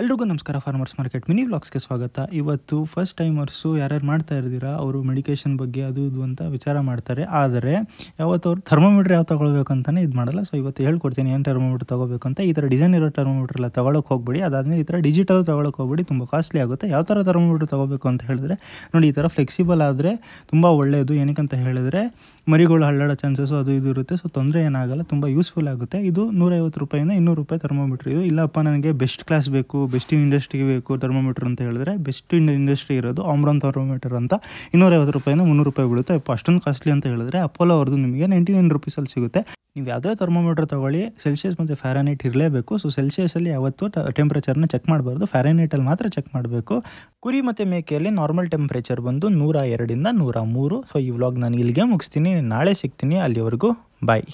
ಎಲ್ರಿಗೂ ನಮಸ್ಕಾರ farmers market mini ವ್ಲಾಗ್ಸ್ಗೆ ಸ್ವಾಗತ ಇವತ್ತು ಫಸ್ಟ್ ಟೈಮರ್ಸು ಯಾರ್ಯಾರು ಮಾಡ್ತಾ ಇರ್ತೀರಾ ಅವರು ಮೆಡಿಕೇಷನ್ ಬಗ್ಗೆ ಅದು ಇದು ಅಂತ ವಿಚಾರ ಮಾಡ್ತಾರೆ ಆದರೆ ಯಾವತ್ತು ಅವ್ರು ಥರ್ಮೋಮೀಟ್ರ್ ಯಾವ ತೊಗೊಳ್ಬೇಕಂತಲೇ ಇದು ಮಾಡಲ್ಲ ಸೊ ಇವತ್ತು ಹೇಳ್ಕೊಡ್ತೀನಿ ಏನು ಥರ್ಮೋಮೀಟ್ರ್ ತೊಗೋಬೇಕಂತ ಈ ಥರ ಡಿಸೈನ್ ಇರೋ ಥರ್ಮೋಮೀಟ್ರ್ ಎಲ್ಲ ತೊಗೊಳಕ್ಕೆ ಹೋಗ್ಬಿಡಿ ಅದಾದಮೇಲೆ ಈ ಥರ ಡಿಜಿಟಲ್ ತೊಗೊಳಕ್ಕೆ ಹೋಗ್ಬಿಡಿ ತುಂಬ ಕಾಸ್ಟ್ಲಿ ಆಗುತ್ತೆ ಯಾವ ಥರ ಥರ್ಮೋಮೀಟ್ರ್ ತೊಗೋಬೇಕು ಅಂತ ಹೇಳಿದ್ರೆ ನೋಡಿ ಈ ಥರ ಫ್ಲೆಕ್ಸಿಬಲ್ ಆದರೆ ತುಂಬ ಒಳ್ಳೆಯದು ಅಂತ ಹೇಳಿದ್ರೆ ಮರಿಗಳು ಹಳ್ಳಾಡೋ ಚಾನ್ಸಸ್ಸು ಅದು ಇದು ಇರುತ್ತೆ ಸೊ ತೊಂದರೆ ಏನಾಗಲ್ಲ ತುಂಬ ಯೂಸ್ಫುಲ್ ಆಗುತ್ತೆ ಇದು ನೂರೈವತ್ತು ರೂಪಾಯಿಂದ ಇನ್ನೂರು ರೂಪಾಯಿ ಥರ್ಮೋಮೀಟ್ರ್ ಇದು ಇಲ್ಲಪ್ಪ ನನಗೆ ಬೆಸ್ಟ್ ಕ್ಲಾಸ್ ಬೇಕು ಬೆಸ್ಟ್ ಇನ್ ಇಂಡಸ್ಟ್ರಿಗೆ ಬೇಕು ಥರ್ಮೋಮೀಟರ್ ಅಂತ ಹೇಳಿದ್ರೆ ಬೆಸ್ಟ್ ಇನ್ ಇಂಡಸ್ಟ್ರಿ ಇರೋದು ಆಮ್ರಾನ್ ಥರ್ಮೋಮೀಟರ್ ಅಂತ ಇನ್ನೂರೈವತ್ತು ರೂಪಾಯಿನ ಮುನ್ನೂರು ರೂಪಾಯಿ ಬೀಳುತ್ತೆ ಅಷ್ಟೊಂದು ಕಾಸ್ಟ್ಲಿ ಅಂತ ಹೇಳಿದ್ರೆ ಅಪೋಲೋ ಅವ್ರದ್ದು ನಿಮಗೆ ನೈಂಟಿ ನೈನ್ ರುಪೀಸಲ್ಲಿ ಸಿಗುತ್ತೆ ನೀವು ಯಾವುದೇ ಥರ್ಮೋಮೀಟರ್ ತೊಗೊಳ್ಳಿ ಸೆಲ್ಸಿಯಸ್ ಮತ್ತು ಫ್ಯಾರನೈಟ್ ಇರಲೇಬೇಕು ಸೊ ಸೆಲ್ಸಿಯಸಲ್ಲಿ ಯಾವತ್ತೂ ಟೆಂಪ್ರೇಚರ್ನ ಚೆಕ್ ಮಾಡಬಾರ್ದು ಫ್ಯಾರನೈಟಲ್ಲಿ ಮಾತ್ರ ಚೆಕ್ ಮಾಡಬೇಕು ಕುರಿ ಮತ್ತು ಮೇಕೆಯಲ್ಲಿ ನಾರ್ಮಲ್ ಟೆಂಪ್ರೇಚರ್ ಬಂದು ನೂರ ಎರಡಿಂದ ನೂರ ಮೂರು ಸೊ ಈ ವ್ಲಾಗ್ ನಾನು ಇಲ್ಲಿಗೆ ಮುಗಿಸ್ತೀನಿ ನಾಳೆ ಸಿಗ್ತೀನಿ ಅಲ್ಲಿವರೆಗೂ ಬಾಯ್